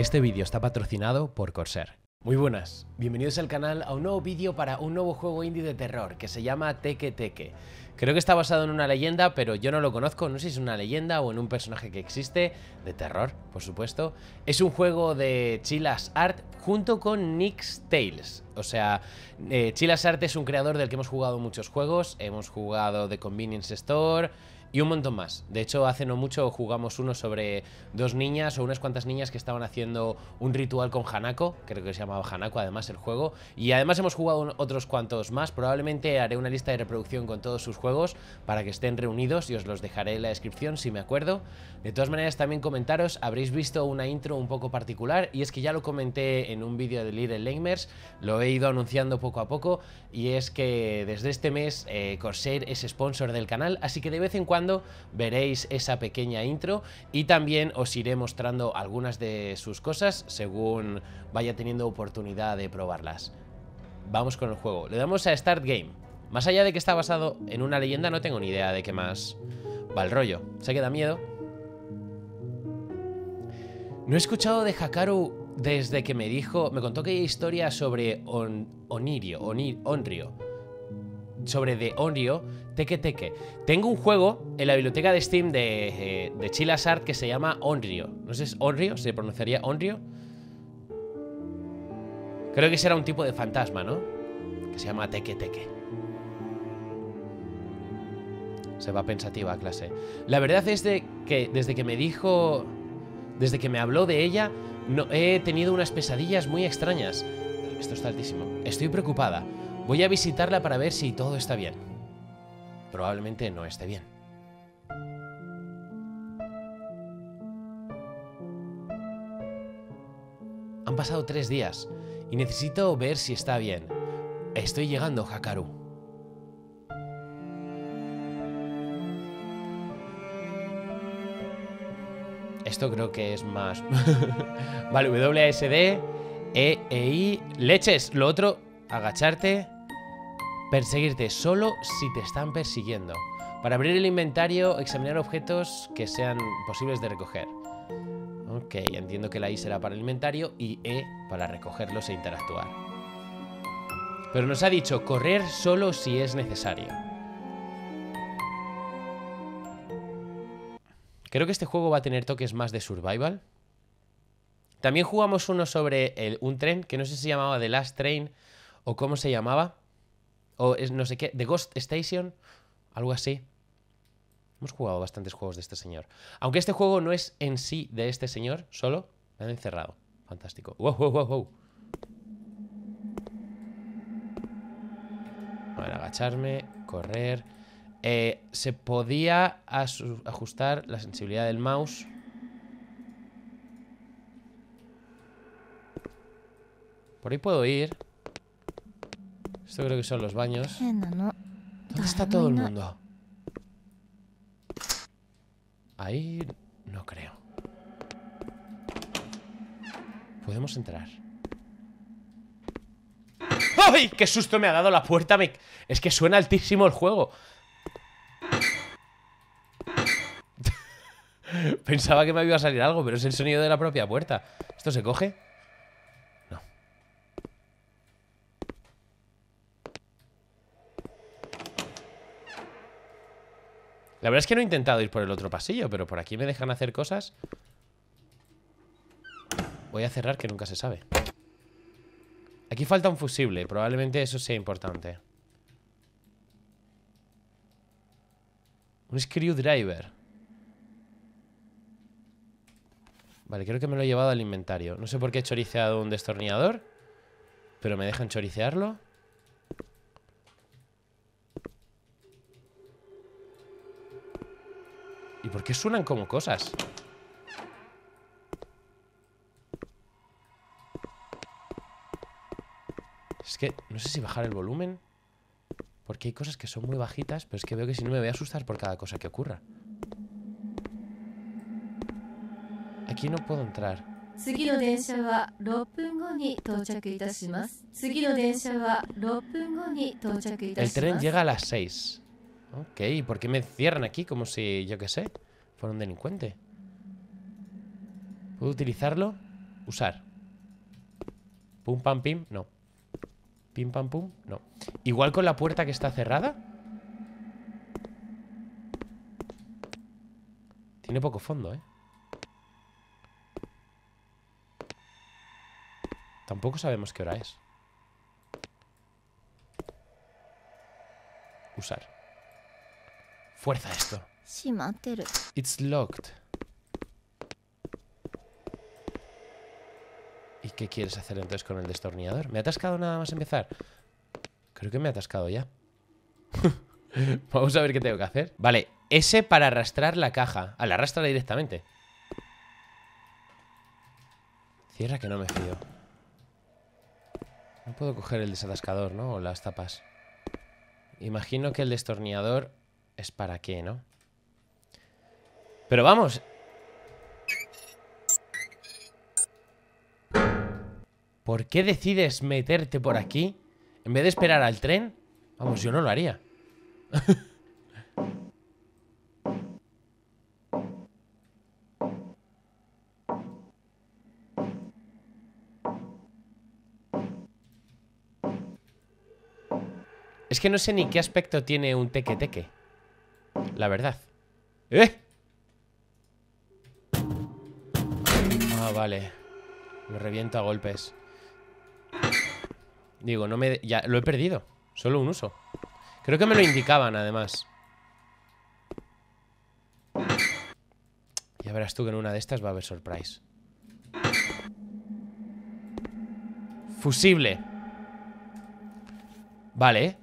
Este vídeo está patrocinado por Corsair. Muy buenas, bienvenidos al canal a un nuevo vídeo para un nuevo juego indie de terror que se llama Teke Teke. Creo que está basado en una leyenda, pero yo no lo conozco, no sé si es una leyenda o en un personaje que existe, de terror, por supuesto. Es un juego de Chilas Art junto con Nick's Tales. O sea, eh, Chilas Art es un creador del que hemos jugado muchos juegos, hemos jugado The Convenience Store... Y un montón más. De hecho, hace no mucho jugamos uno sobre dos niñas o unas cuantas niñas que estaban haciendo un ritual con Hanako, creo que se llamaba Hanako además el juego, y además hemos jugado otros cuantos más, probablemente haré una lista de reproducción con todos sus juegos para que estén reunidos y os los dejaré en la descripción si me acuerdo. De todas maneras, también comentaros, habréis visto una intro un poco particular, y es que ya lo comenté en un vídeo de Little Langmers, lo he ido anunciando poco a poco, y es que desde este mes eh, Corsair es sponsor del canal, así que de vez en cuando veréis esa pequeña intro y también os iré mostrando algunas de sus cosas según vaya teniendo oportunidad de probarlas. Vamos con el juego. Le damos a Start Game. Más allá de que está basado en una leyenda, no tengo ni idea de qué más va el rollo. se queda miedo. No he escuchado de Hakaru desde que me dijo, me contó que hay historia sobre Onirio, sobre The Onryo teque Tengo un juego en la biblioteca de Steam de, eh, de Chilas Art que se llama Onrio. No sé, ¿es Onrio? ¿Se pronunciaría Onrio? Creo que será un tipo de fantasma, ¿no? Que se llama teque teque. Se va pensativa clase. La verdad es de que desde que me dijo... Desde que me habló de ella, he tenido unas pesadillas muy extrañas. Esto está altísimo. Estoy preocupada. Voy a visitarla para ver si todo está bien. Probablemente no esté bien. Han pasado tres días y necesito ver si está bien. Estoy llegando, Hakaru. Esto creo que es más... vale, WSD, EEI, leches. Lo otro, agacharte, Perseguirte solo si te están persiguiendo. Para abrir el inventario, examinar objetos que sean posibles de recoger. Ok, entiendo que la I será para el inventario y E para recogerlos e interactuar. Pero nos ha dicho correr solo si es necesario. Creo que este juego va a tener toques más de survival. También jugamos uno sobre un tren, que no sé si se llamaba The Last Train o cómo se llamaba. O no sé qué. The Ghost Station. Algo así. Hemos jugado bastantes juegos de este señor. Aunque este juego no es en sí de este señor, solo me han encerrado. Fantástico. Wow, wow, wow, agacharme, correr. Eh, se podía ajustar la sensibilidad del mouse. Por ahí puedo ir. Esto creo que son los baños. ¿Dónde está todo el mundo? Ahí no creo. Podemos entrar. ¡Ay! ¡Qué susto me ha dado la puerta! Me... Es que suena altísimo el juego. Pensaba que me iba a salir algo, pero es el sonido de la propia puerta. ¿Esto se coge? La verdad es que no he intentado ir por el otro pasillo, pero por aquí me dejan hacer cosas. Voy a cerrar que nunca se sabe. Aquí falta un fusible, probablemente eso sea importante. Un screwdriver. Vale, creo que me lo he llevado al inventario. No sé por qué he choriceado un destornillador, pero me dejan choricearlo. ¿Y por qué suenan como cosas? Es que no sé si bajar el volumen. Porque hay cosas que son muy bajitas, pero es que veo que si no me voy a asustar por cada cosa que ocurra. Aquí no puedo entrar. El tren llega a las 6. Ok, ¿por qué me cierran aquí? Como si, yo qué sé, fuera un delincuente. ¿Puedo utilizarlo? Usar. Pum, pam, pim, no. Pim, pam, pum, no. Igual con la puerta que está cerrada. Tiene poco fondo, ¿eh? Tampoco sabemos qué hora es. Usar. Fuerza esto. It's locked. ¿Y qué quieres hacer entonces con el destornillador? ¿Me ha atascado nada más empezar? Creo que me ha atascado ya. Vamos a ver qué tengo que hacer. Vale, ese para arrastrar la caja. Ah, la arrastra directamente. Cierra que no me fío. No puedo coger el desatascador, ¿no? O las tapas. Imagino que el destornillador es para qué, ¿no? Pero vamos. ¿Por qué decides meterte por aquí? En vez de esperar al tren. Vamos, yo no lo haría. es que no sé ni qué aspecto tiene un teque teque la verdad. ¡Eh! Ah, vale. Me reviento a golpes. Digo, no me... Ya, lo he perdido. Solo un uso. Creo que me lo indicaban, además. Ya verás tú que en una de estas va a haber surprise. Fusible. Vale.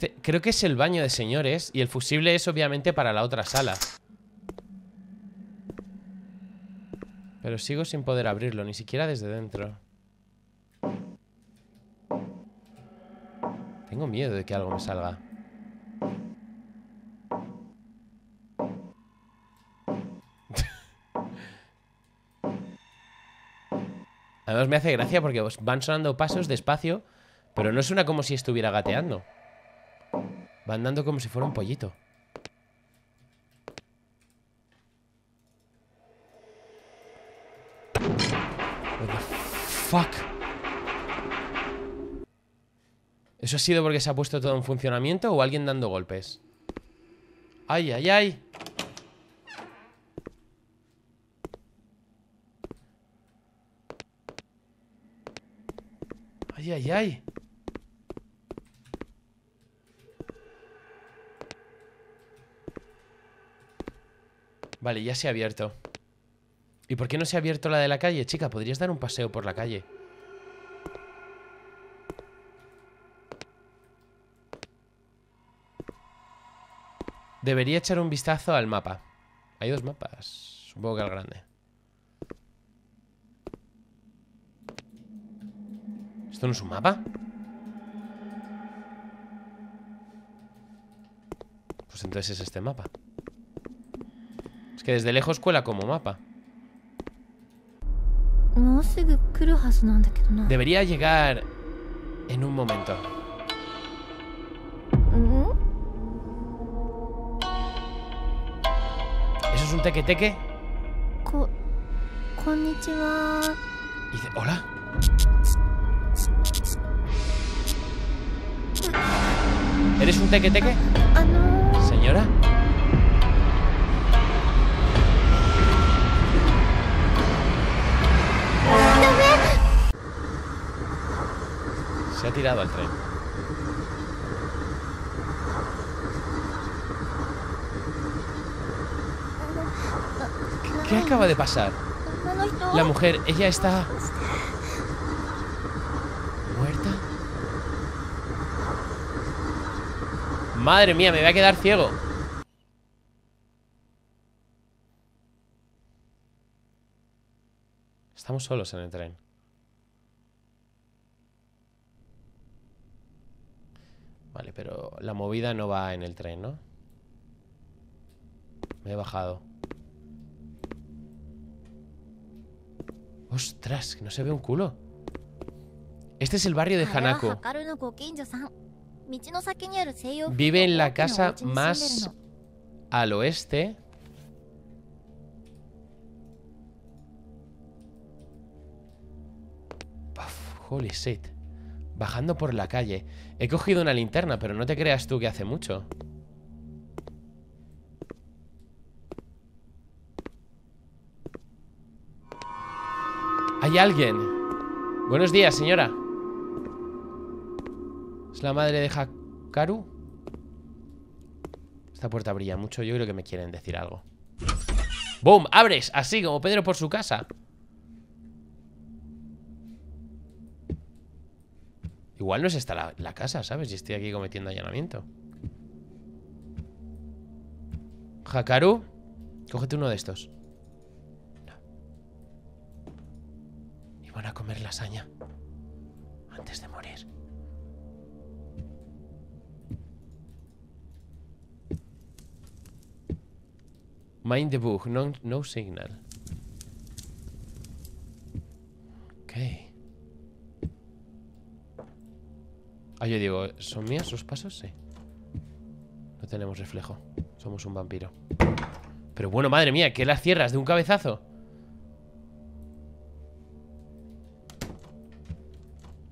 Este, creo que es el baño de señores y el fusible es obviamente para la otra sala. Pero sigo sin poder abrirlo, ni siquiera desde dentro. Tengo miedo de que algo me salga. Además me hace gracia porque van sonando pasos despacio, pero no suena como si estuviera gateando. Va andando como si fuera un pollito. What the fuck? ¿Eso ha sido porque se ha puesto todo en funcionamiento o alguien dando golpes? ¡Ay, ay, ay! ¡Ay, ay, ay! Vale, ya se ha abierto. ¿Y por qué no se ha abierto la de la calle? Chica, podrías dar un paseo por la calle. Debería echar un vistazo al mapa. Hay dos mapas. Supongo que al grande. ¿Esto no es un mapa? Pues entonces es este mapa. Que desde lejos cuela como mapa. Debería llegar en un momento. Mm-hmm. ¿Eso es un teque-teque? hola. Mm. ¿Eres un teque-teque? Ah, Señora. ha tirado al tren. ¿Qué acaba de pasar? La mujer, ella está... ¿Muerta? Madre mía, me voy a quedar ciego. Estamos solos en el tren. la movida no va en el tren, ¿no? Me he bajado. ¡Ostras! Que no se ve un culo. Este es el barrio de Hanako. Vive en la casa más al oeste. holy shit. Bajando por la calle. He cogido una linterna, pero no te creas tú que hace mucho. Hay alguien. Buenos días, señora. ¿Es la madre de Hakaru? Esta puerta brilla mucho. Yo creo que me quieren decir algo. ¡Boom! ¡Abres! Así como Pedro por su casa. Igual no es esta la, casa, ¿sabes? Y estoy aquí cometiendo allanamiento. Hakaru, cógete uno de estos. Y van a comer lasaña. Antes de morir. Mind the book, no, no signal. yo digo, ¿son mías sus pasos? Sí. No tenemos reflejo. Somos un vampiro. Pero bueno, madre mía, ¿qué las cierras de un cabezazo?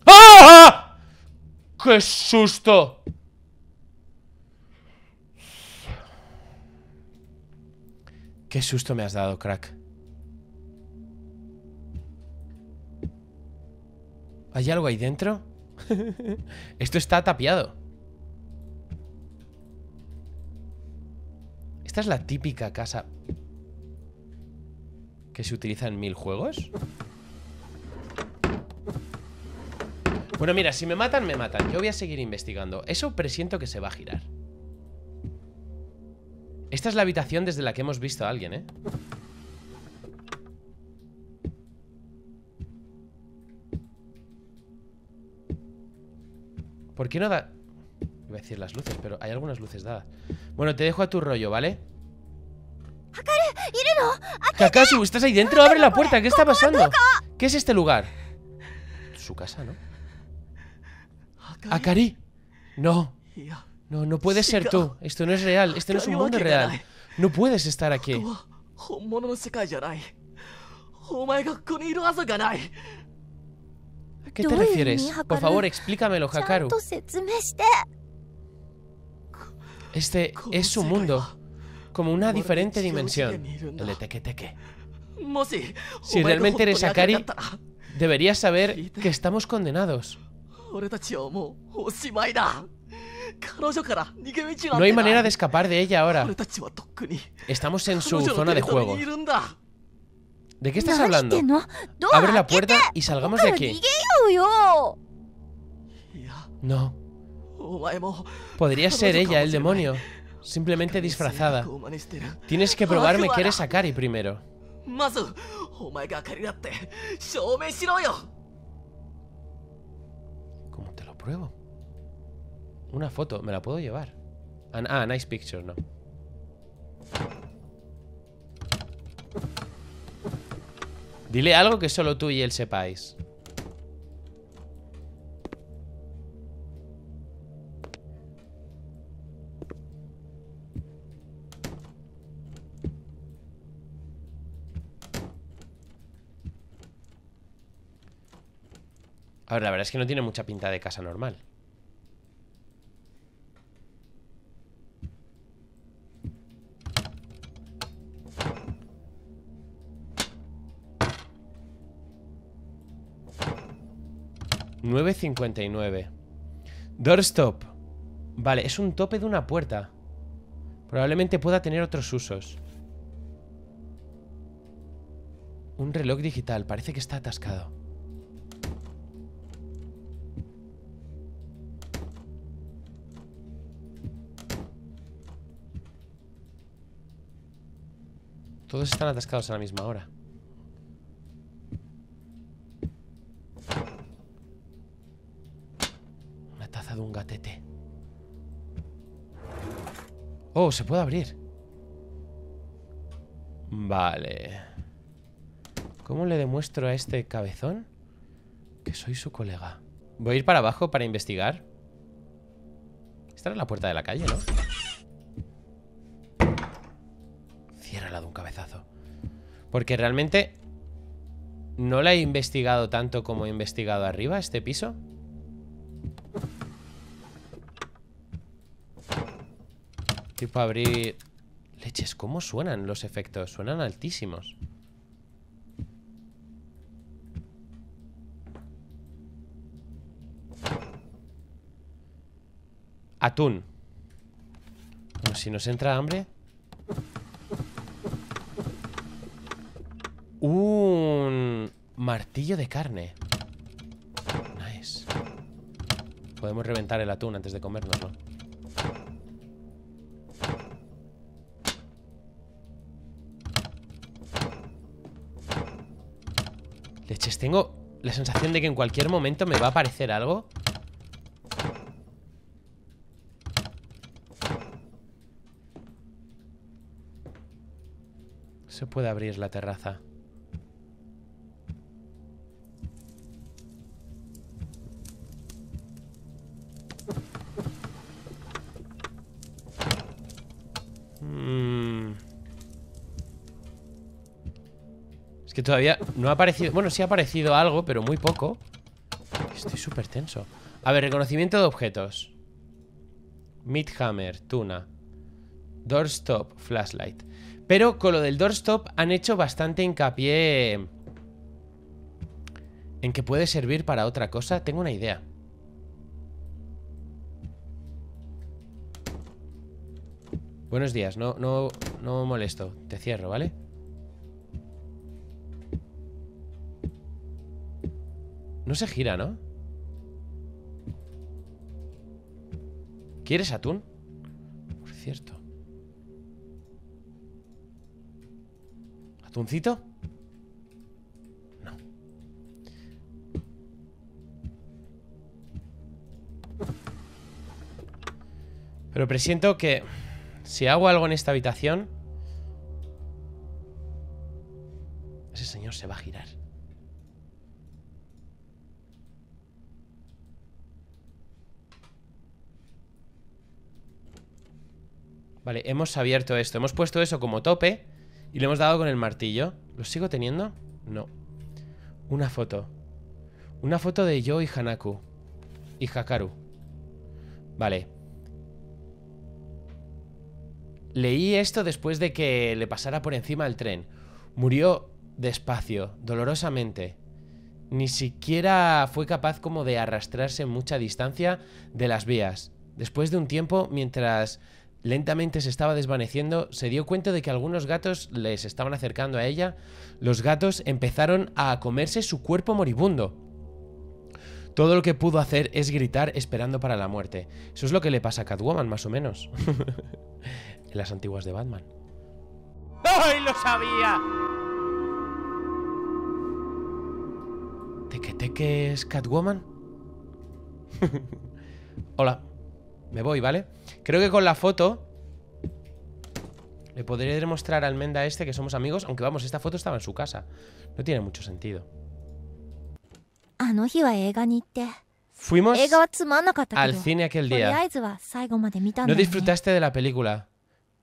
¡Ah! ¡Qué susto! Qué susto me has dado, crack. ¿Hay algo ahí dentro? Esto está tapiado. Esta es la típica casa que se utiliza en mil juegos. Bueno, mira, si me matan, me matan. Yo voy a seguir investigando. Eso presiento que se va a girar. Esta es la habitación desde la que hemos visto a alguien, ¿eh? ¿Por qué no da...? Iba a decir las luces, pero hay algunas luces dadas. Bueno, te dejo a tu rollo, ¿vale? Kakashi, ¿estás ahí dentro? Abre la puerta, ¿qué está pasando? ¿Qué es este lugar? Su casa, ¿no? Akari. No. No, no puedes ser tú. Esto no es real. Este no es un mundo real. No puedes estar aquí. ¿Qué te refieres? Por favor, explícamelo, Hakaru. Este es su mundo, como una diferente dimensión, el de Si realmente eres Akari, deberías saber que estamos condenados. No hay manera de escapar de ella ahora. Estamos en su zona de juego. ¿De qué estás hablando? Abre la puerta y salgamos de aquí. No. Podría ser ella, el demonio. Simplemente disfrazada. Tienes que probarme que eres Akari primero. ¿Cómo te lo pruebo? Una foto, me la puedo llevar. Ah, nice picture, no. Dile algo que solo tú y él sepáis. Ahora la verdad es que no tiene mucha pinta de casa normal. 9.59. Doorstop. Vale, es un tope de una puerta. Probablemente pueda tener otros usos. Un reloj digital. Parece que está atascado. Todos están atascados a la misma hora. Oh, se puede abrir. Vale. ¿Cómo le demuestro a este cabezón que soy su colega? Voy a ir para abajo para investigar. Esta era la puerta de la calle, ¿no? Ciérrala de un cabezazo. Porque realmente no la he investigado tanto como he investigado arriba este piso. Tipo abrir... Leches, ¿cómo suenan los efectos? Suenan altísimos. Atún. si nos entra hambre... Un martillo de carne. Nice. Podemos reventar el atún antes de ¿no? tengo la sensación de que en cualquier momento me va a aparecer algo. Se puede abrir la terraza. todavía no ha aparecido... Bueno, sí ha aparecido algo, pero muy poco. Estoy súper tenso. A ver, reconocimiento de objetos. Midhammer, tuna. Doorstop, flashlight. Pero con lo del doorstop han hecho bastante hincapié en que puede servir para otra cosa. Tengo una idea. Buenos días, no, no, no molesto. Te cierro, ¿vale? vale se gira, ¿no? ¿Quieres atún? Por cierto. ¿Atuncito? No. Pero presiento que si hago algo en esta habitación... Vale, hemos abierto esto. Hemos puesto eso como tope y lo hemos dado con el martillo. ¿Lo sigo teniendo? No. Una foto. Una foto de yo y Hanaku. Y Hakaru. Vale. Leí esto después de que le pasara por encima el tren. Murió despacio, dolorosamente. Ni siquiera fue capaz como de arrastrarse mucha distancia de las vías. Después de un tiempo, mientras lentamente se estaba desvaneciendo, se dio cuenta de que algunos gatos les estaban acercando a ella. Los gatos empezaron a comerse su cuerpo moribundo. Todo lo que pudo hacer es gritar esperando para la muerte. Eso es lo que le pasa a Catwoman, más o menos. en las antiguas de Batman. ¡Ay, lo sabía! te que es Catwoman? Hola. Me voy, ¿vale? Creo que con la foto le podría demostrar a Almenda este que somos amigos, aunque vamos, esta foto estaba en su casa. No tiene mucho sentido. Ah, Fuimos al cine aquel día. No disfrutaste de la película,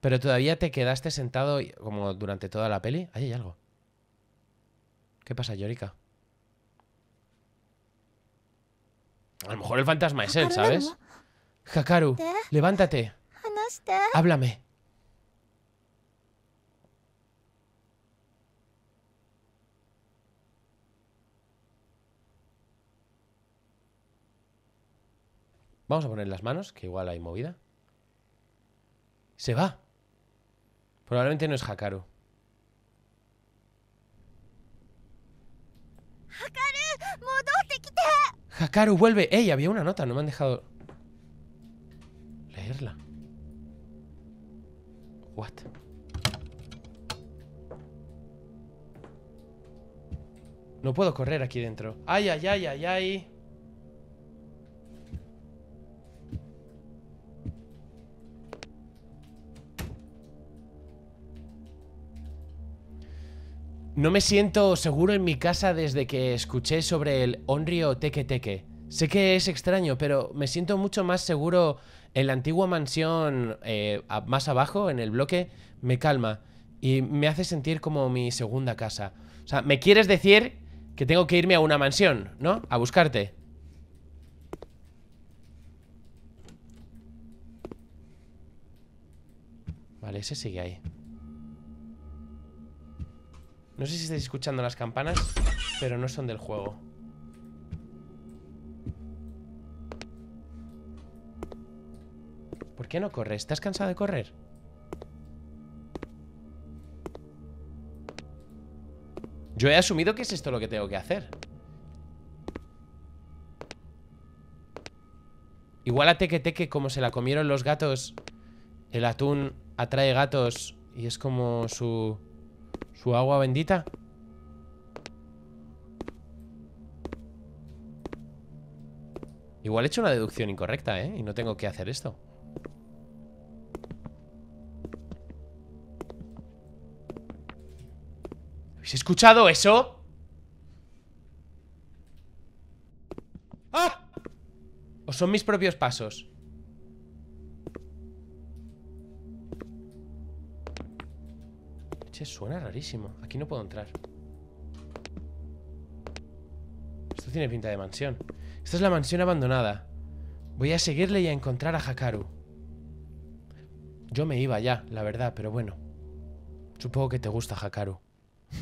pero todavía te quedaste sentado como durante toda la peli. Ahí hay algo. ¿Qué pasa, Yorika? A lo mejor el fantasma es él, ¿sabes? Hakaru, levántate. Ah, Háblame. Vamos a poner las manos, que igual hay movida. Se va. Probablemente no es Hakaru. ¡Hakaru! vuelve! ¡Ey! Había una nota, no me han dejado... No puedo correr aquí dentro. Ay, ay, ay, ay, ay. No me siento seguro en mi casa desde que escuché sobre el Onryo Teke Teke. Sé que es extraño, pero me siento mucho más seguro en la antigua mansión, eh, más abajo, en el bloque, me calma. Y me hace sentir como mi segunda casa. O sea, me quieres decir que tengo que irme a una mansión, ¿no? A buscarte. Vale, ese sigue ahí. No sé si estáis escuchando las campanas, pero no son del juego. ¿Por qué no corres? ¿Estás cansado de correr? Yo he asumido que es esto lo que tengo que hacer Igual a teque que como se la comieron los gatos El atún atrae gatos Y es como su... Su agua bendita Igual he hecho una deducción incorrecta, ¿eh? Y no tengo que hacer esto ¿Habéis escuchado eso? ¡Ah! ¿O son mis propios pasos? Che, suena rarísimo. Aquí no puedo entrar. Esto tiene pinta de mansión. Esta es la mansión abandonada. Voy a seguirle y a encontrar a Hakaru. Yo me iba ya, la verdad, pero bueno. Supongo que te gusta Hakaru.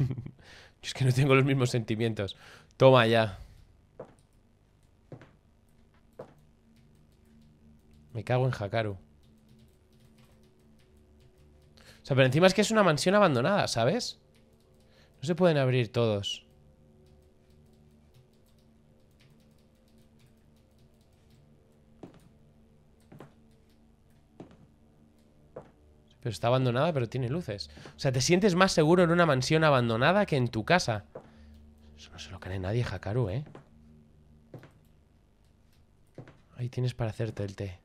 Yo es que no tengo los mismos sentimientos. Toma ya. Me cago en Hakaru. O sea, pero encima es que es una mansión abandonada, ¿sabes? No se pueden abrir todos. pero está abandonada, pero tiene luces. O sea, te sientes más seguro en una mansión abandonada que en tu casa. Eso no se lo cree nadie, Hakaru, ¿eh? Ahí tienes para hacerte el té.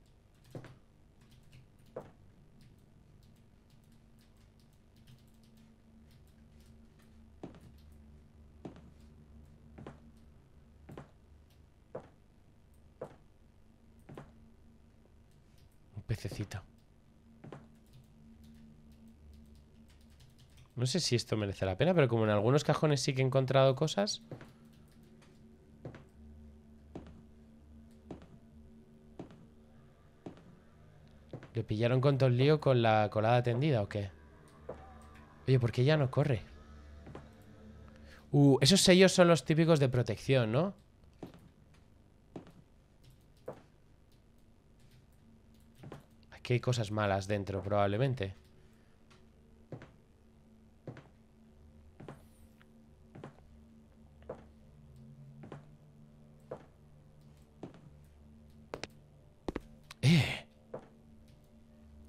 Un pececito. No sé si esto merece la pena, pero como en algunos cajones sí que he encontrado cosas... ¿Le pillaron con todo el lío con la colada tendida o qué? Oye, ¿por qué ya no corre? Uh, esos sellos son los típicos de protección, ¿no? Aquí hay cosas malas dentro, probablemente.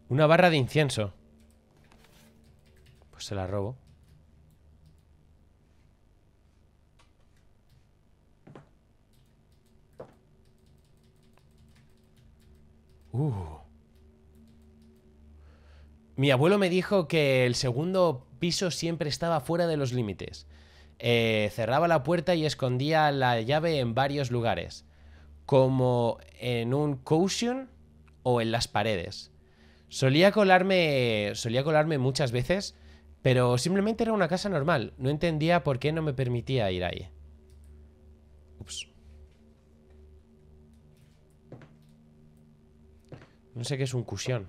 Una barra de incienso. Pues se la robo. Uh. Mi abuelo me dijo que el segundo piso siempre estaba fuera de los límites. Eh, cerraba la puerta y escondía la llave en varios lugares, como en un caution o en las paredes. Solía colarme, solía colarme muchas veces, pero simplemente era una casa normal. No entendía por qué no me permitía ir ahí. Ups. No sé qué es un cusión.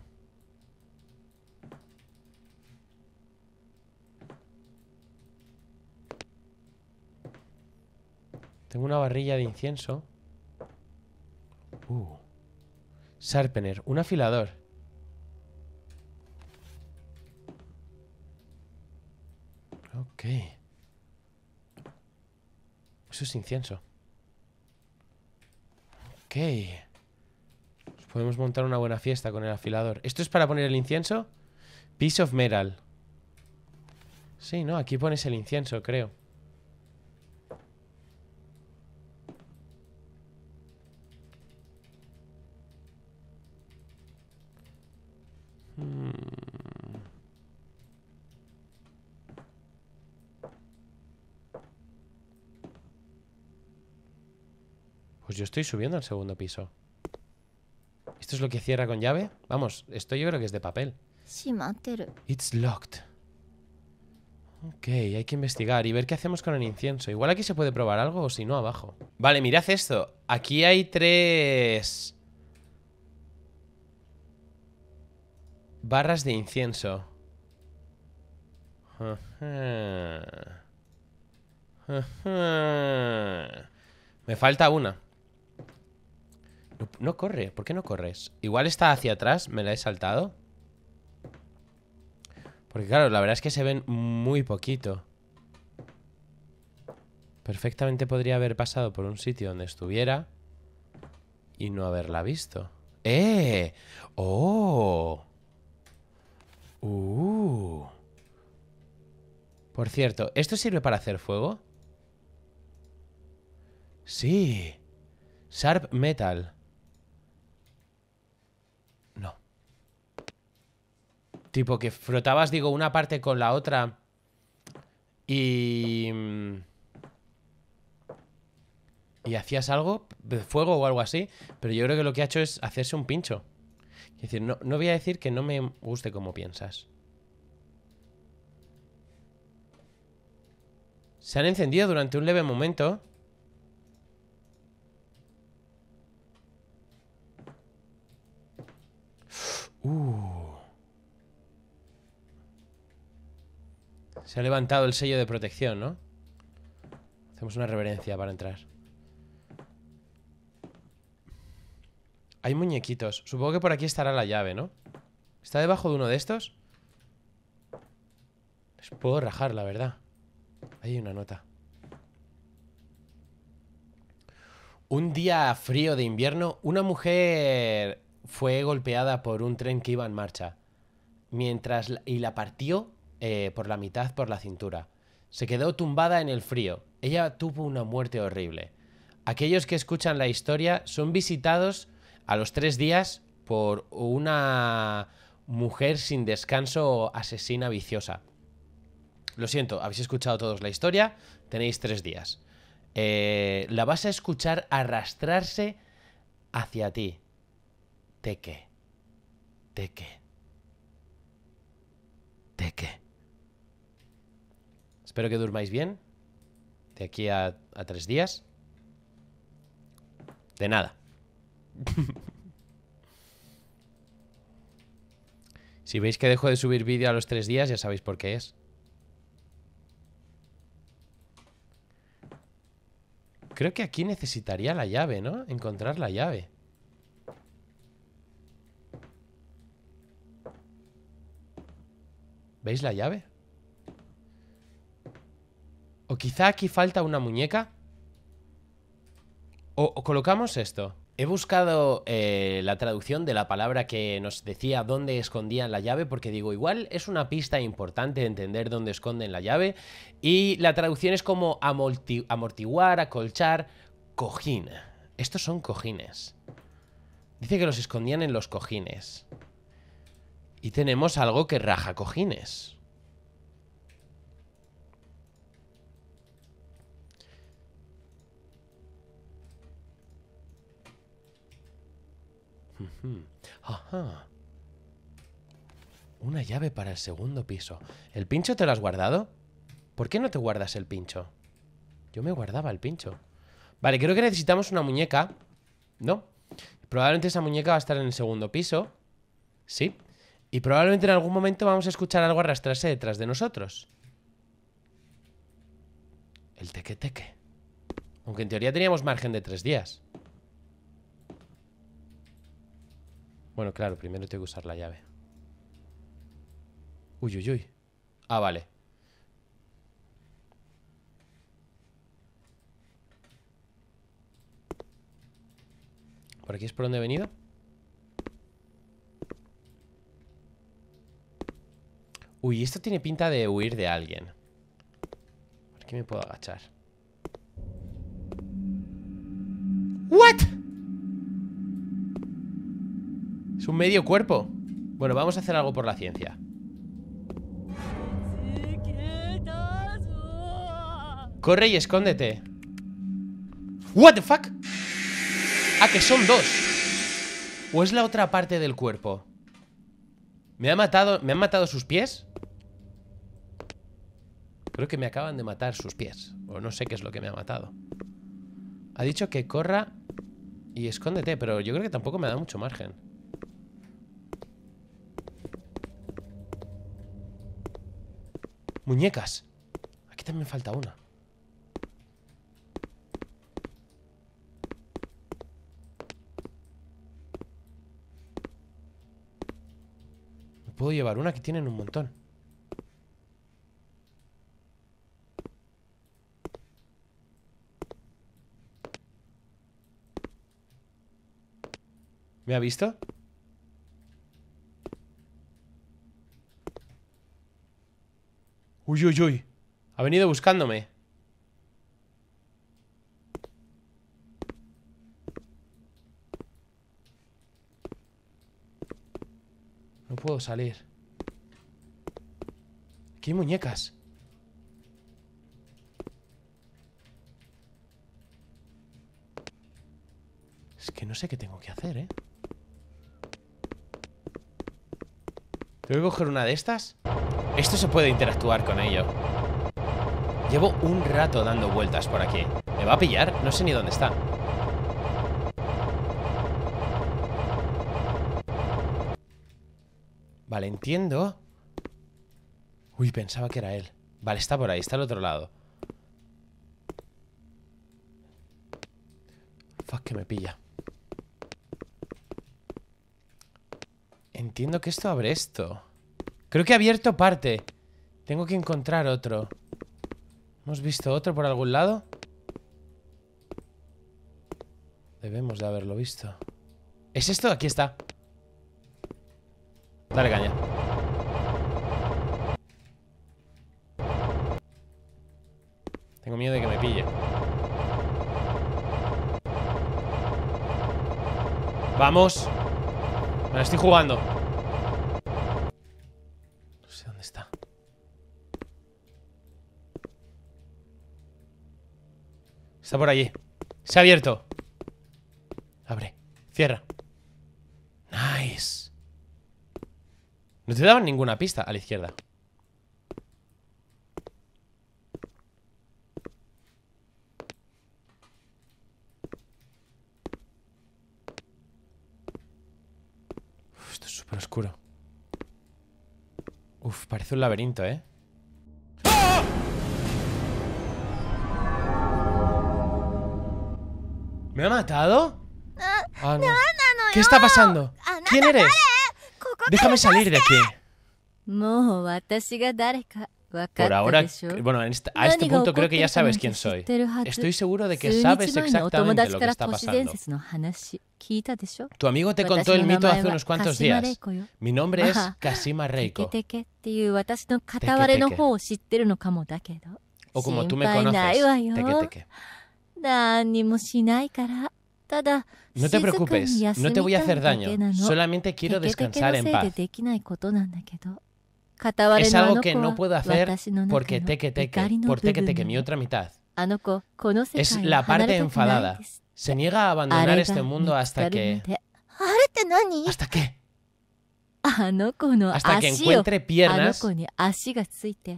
Tengo una barrilla de incienso. Uh. un afilador. Ok. Eso es incienso. Ok. podemos montar una buena fiesta con el afilador. ¿Esto es para poner el incienso? Piece of metal. Sí, ¿no? Aquí pones el incienso, creo. estoy subiendo al segundo piso. ¿Esto es lo que cierra con llave? Vamos, esto yo creo que es de papel. It's locked. Ok, hay que investigar y ver qué hacemos con el incienso. Igual aquí se puede probar algo o si no, abajo. Vale, mirad esto. Aquí hay tres... Barras de incienso. Me falta una. No, corre, ¿por qué no corres? Igual está hacia atrás, me la he saltado Porque claro, la verdad es que se ven muy poquito Perfectamente podría haber pasado por un sitio donde estuviera Y no haberla visto ¡Eh! ¡Oh! ¡Uh! Por cierto, ¿esto sirve para hacer fuego? Sí Sharp Metal Tipo que frotabas, digo, una parte con la otra y... Y hacías algo de fuego o algo así, pero yo creo que lo que ha hecho es hacerse un pincho. Es decir, no, no voy a decir que no me guste como piensas. Se han encendido durante un leve momento. Uh. Se ha levantado el sello de protección, ¿no? Hacemos una reverencia para entrar. Hay muñequitos. Supongo que por aquí estará la llave, ¿no? ¿Está debajo de uno de estos? Les puedo rajar, la verdad. hay una nota. Un día frío de invierno, una mujer fue golpeada por un tren que iba en marcha. Mientras y la partió eh, por la mitad por la cintura. Se quedó tumbada en el frío. Ella tuvo una muerte horrible. Aquellos que escuchan la historia son visitados a los tres días por una mujer sin descanso O asesina viciosa. Lo siento, habéis escuchado todos la historia, tenéis tres días. Eh, la vas a escuchar arrastrarse hacia ti. Teque. Teque. Teque. Espero que durmáis bien. De aquí a, tres días. De nada. si veis que dejo de subir vídeo a los tres días, ya sabéis por qué es. Creo que aquí necesitaría la llave, ¿no? Encontrar la llave. ¿Veis la llave? O quizá aquí falta una muñeca. O, colocamos esto. He buscado eh, la traducción de la palabra que nos decía dónde escondían la llave, porque digo, igual es una pista importante entender dónde esconden la llave. Y la traducción es como amortiguar, acolchar, cojín. Estos son cojines. Dice que los escondían en los cojines. Y tenemos algo que raja cojines. Una llave para el segundo piso. ¿El pincho te lo has guardado? ¿Por qué no te guardas el pincho? Yo me guardaba el pincho. Vale, creo que necesitamos una muñeca. ¿No? Probablemente esa muñeca va a estar en el segundo piso. Sí. Y probablemente en algún momento vamos a escuchar algo arrastrarse detrás de nosotros. El teque teque. Aunque en teoría teníamos margen de tres días. Bueno, claro, primero tengo que usar la llave. Uy, uy, uy. Ah, vale. ¿Por aquí es por donde he venido? Uy, esto tiene pinta de huir de alguien. ¿Por qué me puedo agachar? ¿What? un medio cuerpo. Bueno, vamos a hacer algo por la ciencia. Corre y escóndete. What the fuck? Ah, que son dos. ¿O es la otra parte del cuerpo? ¿Me ha matado? ¿Me han matado sus pies? Creo que me acaban de matar sus pies. O no sé qué es lo que me ha matado. Ha dicho que corra y escóndete, pero yo creo que tampoco me da mucho margen. Muñecas. Aquí también falta una. Me puedo llevar una, que tienen un montón. ¿Me ha visto? Uy, uy, uy. Ha venido buscándome. No puedo salir. ¿Qué hay muñecas. Es que no sé qué tengo que hacer, ¿eh? ¿Tengo a coger una de estas? Esto se puede interactuar con ello. Llevo un rato dando vueltas por aquí. ¿Me va a pillar? No sé ni dónde está. Vale, entiendo. Uy, pensaba que era él. Vale, está por ahí, está al otro lado. Fuck, que me pilla. Entiendo que esto abre esto. Creo que ha abierto parte. Tengo que encontrar otro. ¿Hemos visto otro por algún lado? Debemos de haberlo visto. ¿Es esto? Aquí está. Dale caña. Tengo miedo de que me pille. Vamos. Me la estoy jugando. Está por allí. Se ha abierto. Abre. Cierra. Nice. No te daban ninguna pista a la izquierda. Uf, esto es súper oscuro. Uf, parece un laberinto, ¿eh? ¿Me ha matado? Ah, ah, ¿Qué está pasando? Ah, ¿Quién eres? Eh. Déjame salir de aquí. Por ahora, bueno, a este punto creo que ya sabes quién soy. Estoy seguro de que sabes exactamente lo que está pasando. Tu amigo te contó el mito hace unos cuantos días. Mi nombre es Kasima Reiko. O como tú me conoces, Teke, teke. No te preocupes, no te voy a hacer daño. Solamente quiero descansar en paz. Es algo que no puedo hacer porque te teke, por teke mi otra mitad. Es la parte enfadada. Se niega a abandonar este mundo hasta que... ¿Hasta qué? hasta que encuentre piernas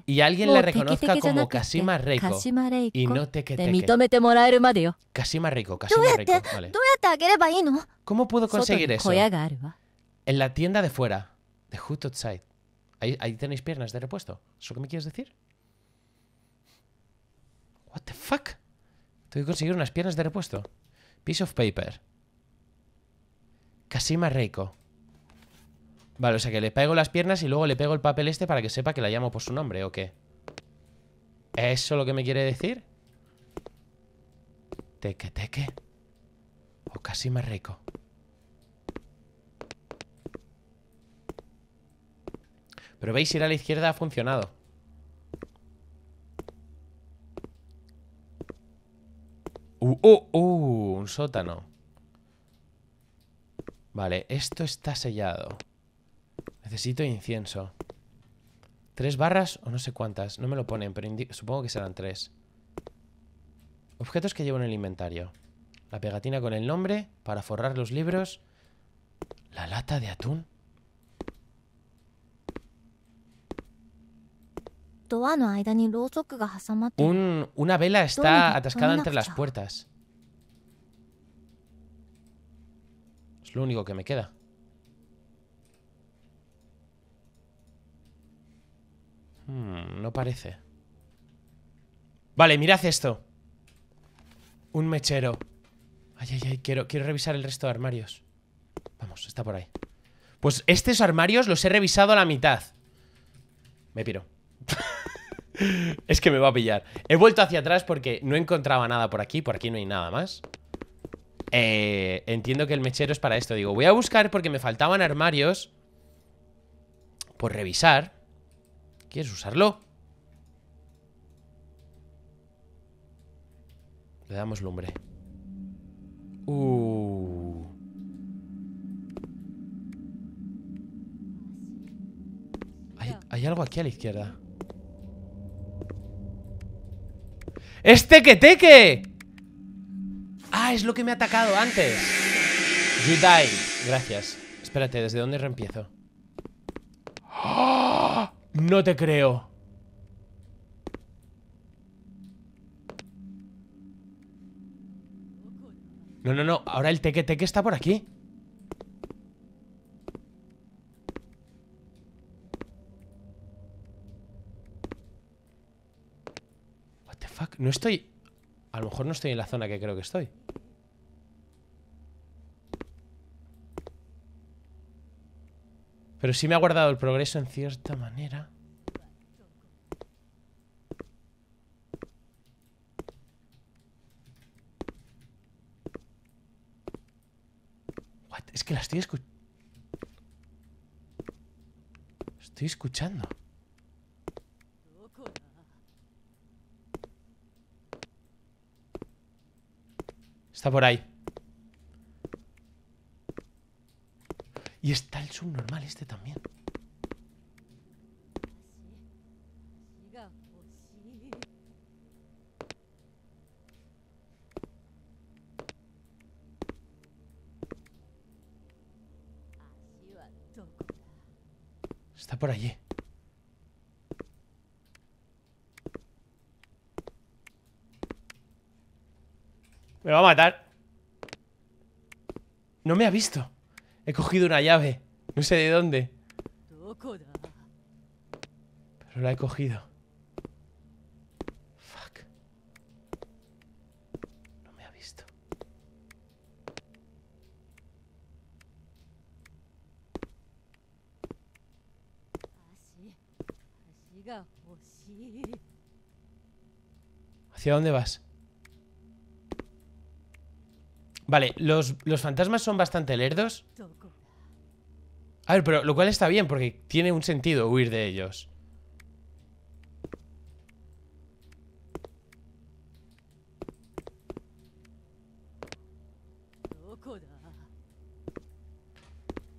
y alguien le reconozca como Kashima Reiko y no Teke Teke. Kashima Reiko, Kashima ¿Cómo puedo conseguir eso? En la tienda de fuera, de Just Outside. Ahí, ahí tenéis piernas de repuesto. ¿Eso qué me quieres decir? What the fuck? Tengo que conseguir unas piernas de repuesto. Piece of paper. Kashima Reiko. Vale, o sea que le pego las piernas y luego le pego el papel este para que sepa que la llamo por su nombre, ¿o qué? ¿Eso lo que me quiere decir? Teque, teque. O casi más rico. Pero veis, ir a la izquierda ha funcionado. Uh, uh, uh un sótano. Vale, esto está sellado. Necesito incienso. ¿Tres barras o no sé cuántas? No me lo ponen, pero supongo que serán tres. Objetos que llevo en el inventario. La pegatina con el nombre para forrar los libros. La lata de atún. Un, una vela está atascada entre las puertas. Es lo único que me queda. Hmm, no parece. Vale, mirad esto. Un mechero. Ay, ay, ay, quiero, quiero revisar el resto de armarios. Vamos, está por ahí. Pues estos armarios los he revisado a la mitad. Me piro. es que me va a pillar. He vuelto hacia atrás porque no encontraba nada por aquí. Por aquí no hay nada más. Eh, entiendo que el mechero es para esto. Digo, voy a buscar porque me faltaban armarios por revisar. ¿Quieres usarlo? Le damos lumbre. Uh. Hay, algo aquí a la izquierda. ¡Este que teque! Ah, es lo que me ha atacado antes. You die. Gracias. Espérate, ¿desde dónde reempiezo? No te creo. No, no, no. Ahora el teque teque está por aquí. What the fuck? No estoy... A lo mejor no estoy en la zona que creo que estoy. Pero sí me ha guardado el progreso en cierta manera. What? Es que la estoy escuchando. Estoy escuchando. Está por ahí. Y está el subnormal este también. Está por allí. Me va a matar. No me ha visto. He cogido una llave. No sé de dónde. Pero la he cogido. Fuck. No me ha visto. ¿Hacia dónde vas? Vale, los, los fantasmas son bastante lerdos. A ver, pero lo cual está bien porque tiene un sentido huir de ellos.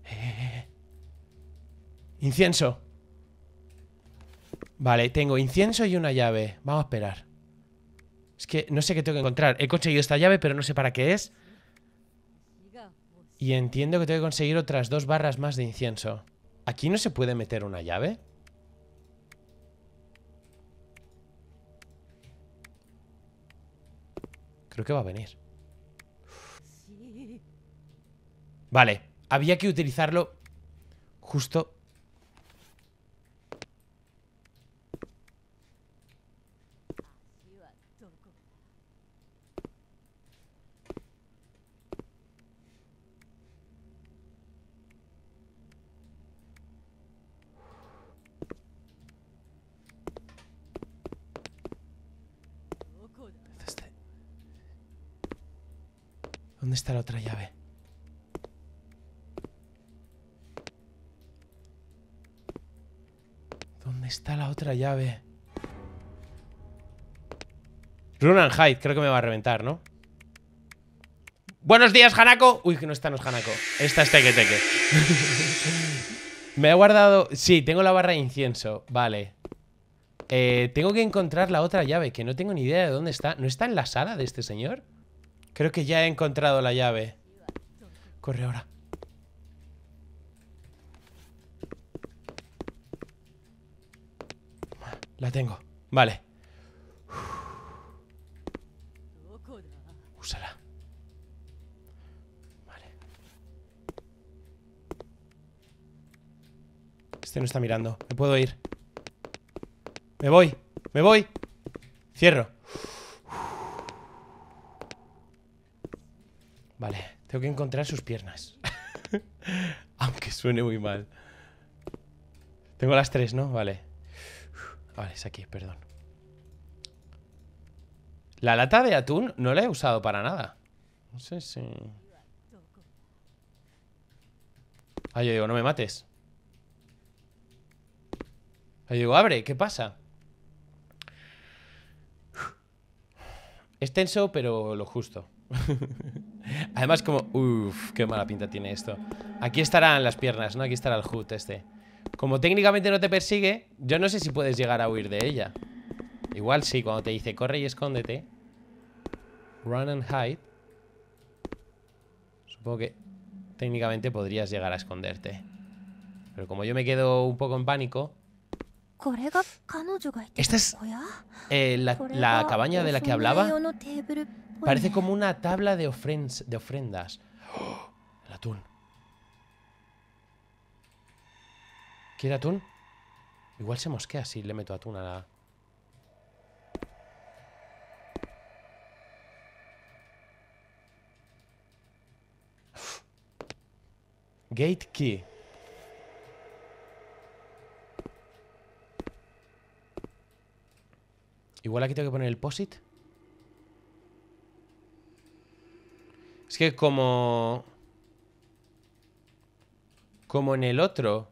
Eh, incienso. Vale, tengo incienso y una llave. Vamos a esperar. Es que no sé qué tengo que encontrar. He conseguido esta llave, pero no sé para qué es. Y entiendo que tengo que conseguir otras dos barras más de incienso. ¿Aquí no se puede meter una llave? Creo que va a venir. Vale, había que utilizarlo justo ¿Dónde está la otra llave? ¿Dónde está la otra llave? Runan Hyde, creo que me va a reventar, ¿no? Buenos días, Hanako. Uy, que no está, no Hanako. Esta es Teke Teke me he guardado... Sí, tengo la barra de incienso. Vale. Eh, tengo que encontrar la otra llave, que no tengo ni idea de dónde está. ¿No está en la sala de este señor? Creo que ya he encontrado la llave. Corre ahora. La tengo. Vale. Úsala. Vale. Este no está mirando. Me puedo ir. Me voy. Me voy. Cierro. Vale, tengo que encontrar sus piernas. Aunque suene muy mal. Tengo las tres, ¿no? Vale. Vale, es aquí, perdón. La lata de atún no la he usado para nada. No sé si... Ah, yo digo, no me mates. Ahí yo digo, abre, ¿qué pasa? Es tenso, pero lo justo. Además como... Uf, qué mala pinta tiene esto. Aquí estarán las piernas, ¿no? Aquí estará el HUD este. Como técnicamente no te persigue, yo no sé si puedes llegar a huir de ella. Igual sí, cuando te dice corre y escóndete. Run and hide. Supongo que técnicamente podrías llegar a esconderte. Pero como yo me quedo un poco en pánico... ¿Esta es eh, la cabaña de la que hablaba? Parece como una tabla de, ofrendas. De ofrendas. El atún. ¿Quiere atún? Igual se mosquea si le meto atún a la... Gate key. Igual aquí tengo que poner el POSIT. Es que como... Como en el otro.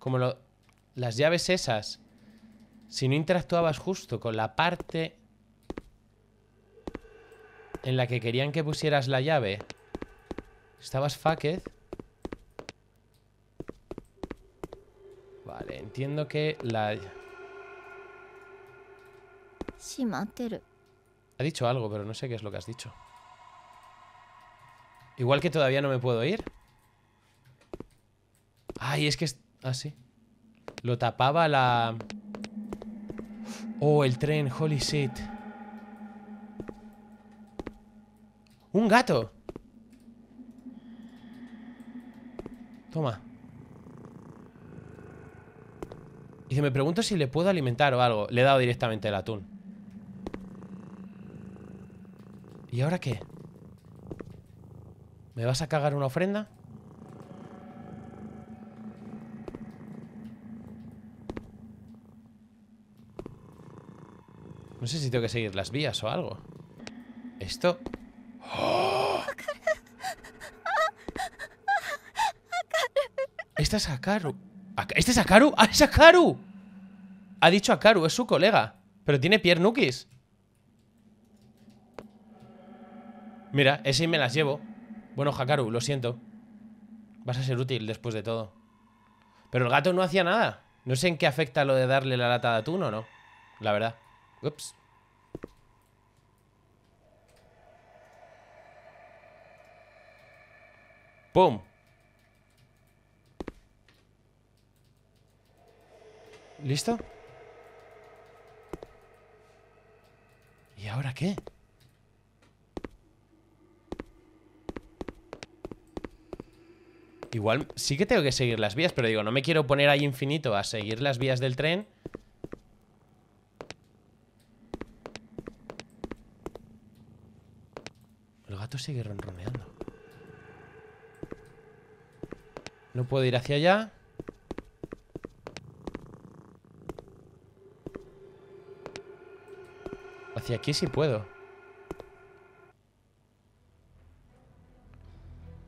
Como las llaves esas. Si no interactuabas justo con la parte... En la que querían que pusieras la llave. Estabas faquez Vale, entiendo que la... Ha dicho algo, pero no sé qué es lo que has dicho. Igual que todavía no me puedo ir. Ay, es que... Es... Ah, sí. Lo tapaba la... Oh, el tren, holy shit. ¡Un gato! Toma. se me pregunto si le puedo alimentar o algo. Le he dado directamente el atún. ¿Y ahora qué? ¿Me vas a cagar una ofrenda? No sé si tengo que seguir las vías o algo. Esto... ¡Oh! Esta es Akaru. ¿Este es Akaru? ¡Ah, es Akaru! Ha dicho Akaru, es su colega. Pero tiene piernuquis. Mira, ese me las llevo. Bueno, Hakaru, lo siento. Vas a ser útil después de todo. Pero el gato no hacía nada. No sé en qué afecta lo de darle la lata de atún o no. La verdad. Ups. ¡Pum! ¿Listo? ¿Y ahora qué? Igual sí que tengo que seguir las vías, pero digo, no me quiero poner ahí infinito a seguir las vías del tren. El gato sigue ronroneando. No puedo ir hacia allá. Hacia aquí sí puedo.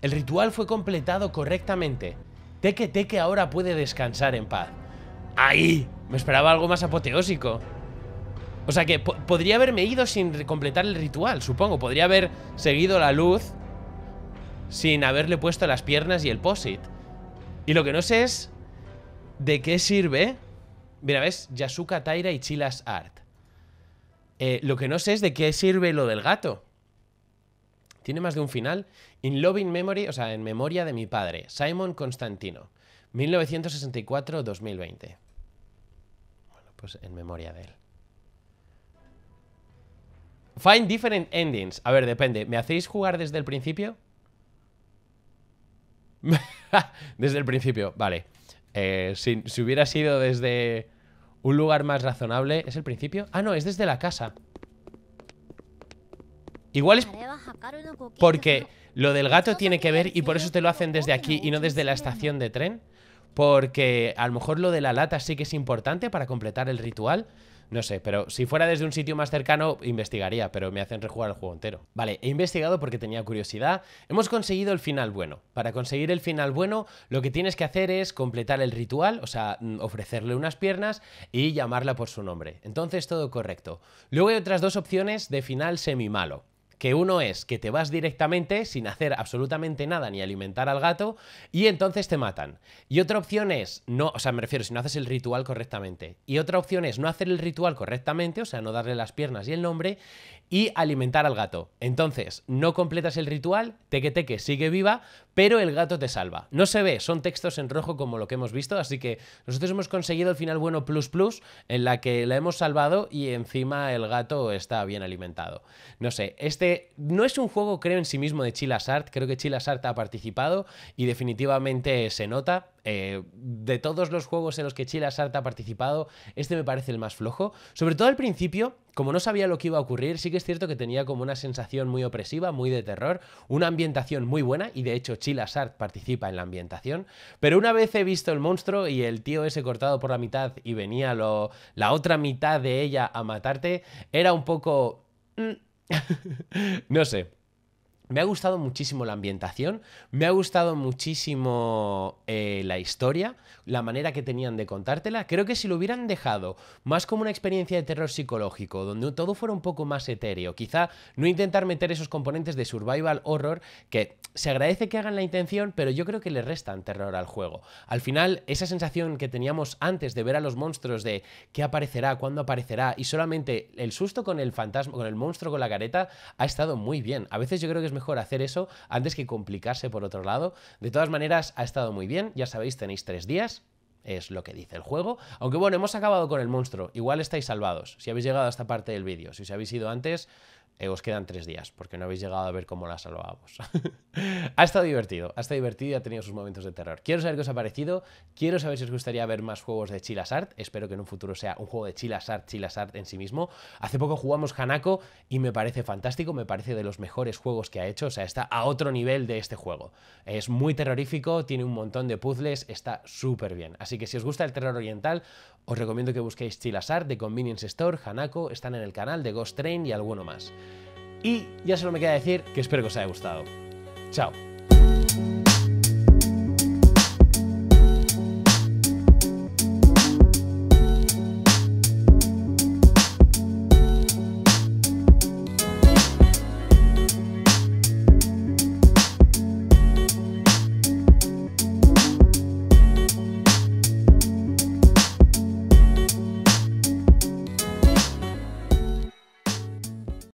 El ritual fue completado correctamente. Teke Teke ahora puede descansar en paz. ¡Ahí! Me esperaba algo más apoteósico. O sea que podría haberme ido sin completar el ritual, supongo. Podría haber seguido la luz sin haberle puesto las piernas y el posit. Y lo que no sé es de qué sirve... Mira, ¿ves? Yasuka, Taira y Chilas Art. Eh, lo que no sé es de qué sirve lo del gato. Tiene más de un final. In Loving Memory, o sea, en memoria de mi padre, Simon Constantino, 1964-2020. Bueno, pues en memoria de él. Find different endings. A ver, depende. ¿Me hacéis jugar desde el principio? desde el principio, vale. Eh, si, si hubiera sido desde un lugar más razonable... ¿Es el principio? Ah, no, es desde la casa. Igual es porque lo del gato tiene que ver y por eso te lo hacen desde aquí y no desde la estación de tren. Porque a lo mejor lo de la lata sí que es importante para completar el ritual. No sé, pero si fuera desde un sitio más cercano, investigaría, pero me hacen rejugar el juego entero. Vale, he investigado porque tenía curiosidad. Hemos conseguido el final bueno. Para conseguir el final bueno, lo que tienes que hacer es completar el ritual, o sea, mm, ofrecerle unas piernas y llamarla por su nombre. Entonces, todo correcto. Luego hay otras dos opciones de final semi malo que uno es que te vas directamente sin hacer absolutamente nada ni alimentar al gato y entonces te matan. Y otra opción es, no, o sea, me refiero, si no haces el ritual correctamente. Y otra opción es no hacer el ritual correctamente, o sea, no darle las piernas y el nombre y alimentar al gato. Entonces, no completas el ritual, teque teque sigue viva, pero el gato te salva. No se ve, son textos en rojo como lo que hemos visto, así que nosotros hemos conseguido el final bueno plus plus, en la que la hemos salvado y encima el gato está bien alimentado. No sé, este no es un juego, creo, en sí mismo de Chilas Art. Creo que Chilas Art ha participado y definitivamente se nota. Eh, de todos los juegos en los que Chilas Art ha participado, este me parece el más flojo. Sobre todo al principio, como no sabía lo que iba a ocurrir, sí que es cierto que tenía como una sensación muy opresiva, muy de terror, una ambientación muy buena, y de hecho Chilas Art participa en la ambientación. Pero una vez he visto el monstruo y el tío ese cortado por la mitad y venía la otra mitad de ella a matarte, era un poco... Mm, no sé. Me ha gustado muchísimo la ambientación, me ha gustado muchísimo eh, la historia, la manera que tenían de contártela. Creo que si lo hubieran dejado más como una experiencia de terror psicológico, donde todo fuera un poco más etéreo, quizá no intentar meter esos componentes de survival horror que se agradece que hagan la intención, pero yo creo que le restan terror al juego. Al final, esa sensación que teníamos antes de ver a los monstruos de qué aparecerá, cuándo aparecerá, y solamente el susto con el fantasma, con el monstruo con la careta, ha estado muy bien. A veces yo creo que es mejor hacer eso antes que complicarse por otro lado. De todas maneras, ha estado muy bien, ya sabéis, tenéis tres días, es lo que dice el juego. Aunque bueno, hemos acabado con el monstruo, igual estáis salvados, si habéis llegado a esta parte del vídeo. Si os habéis ido antes, eh, os quedan tres días, porque no habéis llegado a ver cómo la salvamos. ha estado divertido, ha estado divertido y ha tenido sus momentos de terror. Quiero saber qué os ha parecido, quiero saber si os gustaría ver más juegos de Chilas Art, espero que en un futuro sea un juego de Chilas Art, Chilas Art en sí mismo. Hace poco jugamos Hanako y me parece fantástico, me parece de los mejores juegos que ha hecho, o sea, está a otro nivel de este juego. Es muy terrorífico, tiene un montón de puzzles, está súper bien. Así que si os gusta el terror oriental, os recomiendo que busquéis Chilasart, The de Convenience Store, Hanako, están en el canal de Ghost Train y alguno más. Y ya solo me queda decir que espero que os haya gustado. Chao.